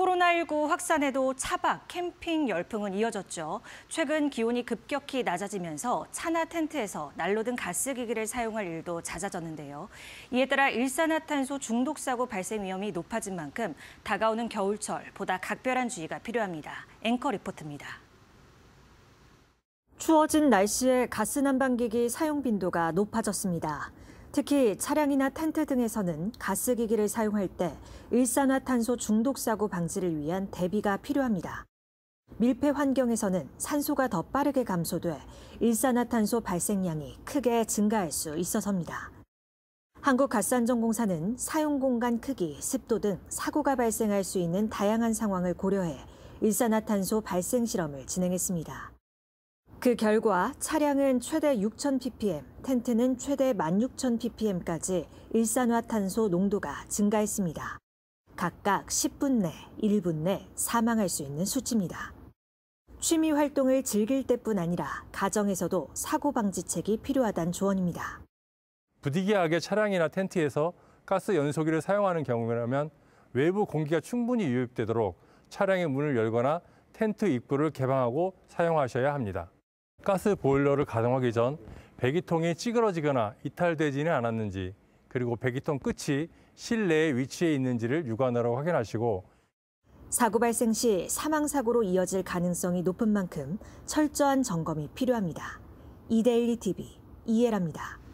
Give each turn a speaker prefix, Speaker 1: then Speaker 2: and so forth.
Speaker 1: 코로나19 확산에도 차박, 캠핑 열풍은 이어졌죠. 최근 기온이 급격히 낮아지면서 차나 텐트에서 난로 등 가스기기를 사용할 일도 잦아졌는데요. 이에 따라 일산화탄소 중독 사고 발생 위험이 높아진 만큼 다가오는 겨울철 보다 각별한 주의가 필요합니다. 앵커 리포트입니다. 추워진 날씨에 가스난방기기 사용 빈도가 높아졌습니다. 특히 차량이나 텐트 등에서는 가스기기를 사용할 때 일산화탄소 중독 사고 방지를 위한 대비가 필요합니다. 밀폐 환경에서는 산소가 더 빠르게 감소돼 일산화탄소 발생량이 크게 증가할 수 있어서입니다. 한국가스안전공사는 사용 공간 크기, 습도 등 사고가 발생할 수 있는 다양한 상황을 고려해 일산화탄소 발생 실험을 진행했습니다. 그 결과 차량은 최대 6,000ppm, 텐트는 최대 16,000ppm까지 일산화탄소 농도가 증가했습니다. 각각 10분 내, 1분 내 사망할 수 있는 수치입니다. 취미 활동을 즐길 때뿐 아니라 가정에서도 사고 방지책이 필요하단 조언입니다.
Speaker 2: 부득이하게 차량이나 텐트에서 가스 연소기를 사용하는 경우라면 외부 공기가 충분히 유입되도록 차량의 문을 열거나 텐트 입구를 개방하고 사용하셔야 합니다. 가스 보일러를 가동하기 전 배기통이 찌그러지거나 이탈되지는 않았는지 그리고 배기통 끝이 실내에 위치해 있는지를 육안으로 확인하시고
Speaker 1: 사고 발생 시 사망 사고로 이어질 가능성이 높은 만큼 철저한 점검이 필요합니다. 이데일리 TV 이해랍니다.